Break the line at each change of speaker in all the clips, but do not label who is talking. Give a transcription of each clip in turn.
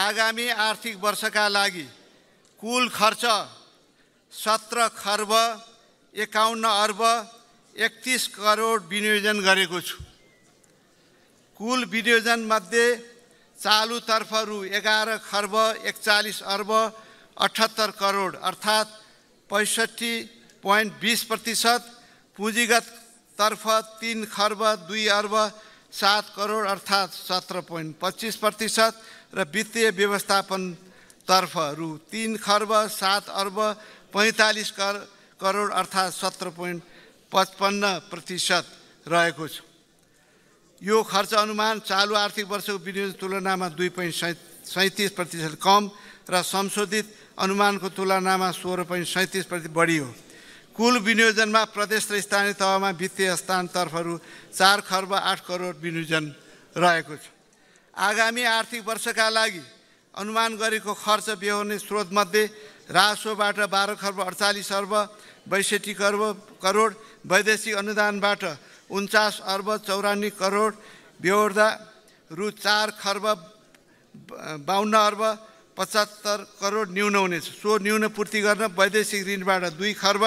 आगामी आर्थिक वर्षका लागि कुल खर्च सत्र खर्ब एकाउन्न अर्ब एकतिस करोड विनियोजन गरेको छु कुल विनियोजनमध्ये चालुतर्फ रु एघार खर्ब एकचालिस अर्ब अठहत्तर करोड अर्थात् पैँसठी पोइन्ट बिस प्रतिशत पुँजीगत तर्फ तिन खर्ब दुई अर्ब सात करोड अर्थात् सत्र पोइन्ट पच्चिस प्रतिशत र वित्तीय व्यवस्थापनतर्फहरू तिन खर्ब सात अर्ब पैँतालिस कर करोड अर्थात् सत्र पोइन्ट पचपन्न प्रतिशत रहेको छ यो खर्च अनुमान चालु आर्थिक वर्षको विनियोजन तुलनामा दुई पोइन्ट सै सैँतिस प्रतिशत कम र संशोधित अनुमानको तुलनामा सोह्र पोइन्ट सैँतिस प्रतिशत बढी हो कुल विनियोजनमा प्रदेश र स्थानीय तहमा वित्तीय स्थानतर्फहरू चार खर्ब आठ करोड विनियोजन रहेको छ आगामी आर्थिक वर्षका लागि अनुमान गरेको खर्च बेहोर्ने स्रोतमध्ये राजस्वबाट बाह्र खर्ब अडचालिस अर्ब बैसठी खर्ब करोड वैदेशिक अनुदानबाट उन्चास अर्ब चौरानब्बे करोड बेहोर्दा रु चार खर्ब बाहन्न अर्ब पचहत्तर करोड न्यून हुनेछ सो न्यून पूर्ति गर्न वैदेशिक ऋणबाट दुई खर्ब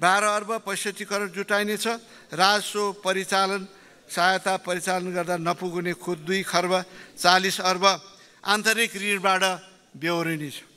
बाह्र अर्ब पैँसठी करोड जुटाइनेछ राजस्व परिचालन सहायता परिचालन गर्दा नपुग्ने खुद दुई खर्ब चालिस अर्ब आन्तरिक ऋणबाट बेहोरिनेछु